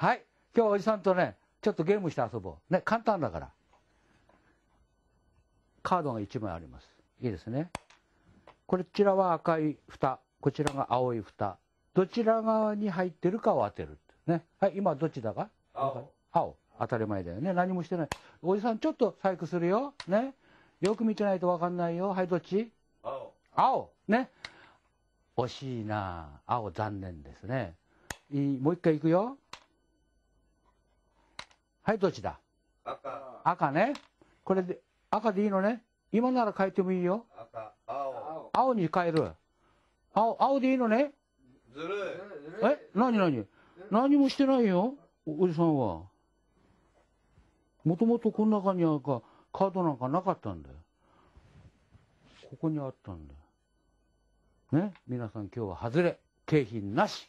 はい。今日おじさんとね、ちょっとゲームして遊ぼう。ね、簡単だから。カードが1枚あります。いいですね。こちらは赤い蓋、こちらが青い蓋。どちら側に入ってるかを当てる。ね。はい、今どっちだか青。青。当たり前だよね。何もしてない。おじさん、ちょっと細工するよ。ね。よく見てないとわかんないよ。はい、どっち青。青。ね。惜しいな青残念ですね。いいもう一回いくよ。はい、どっちだ赤。赤ね。これで、赤でいいのね。今なら変えてもいいよ。赤、青。青に変える。青、青でいいのね。ずるい。え何何何もしてないよ、おじさんは。もともとこの中にはかカードなんかなかったんだよ。ここにあったんだよ。ね皆さん今日は外れ。景品なし。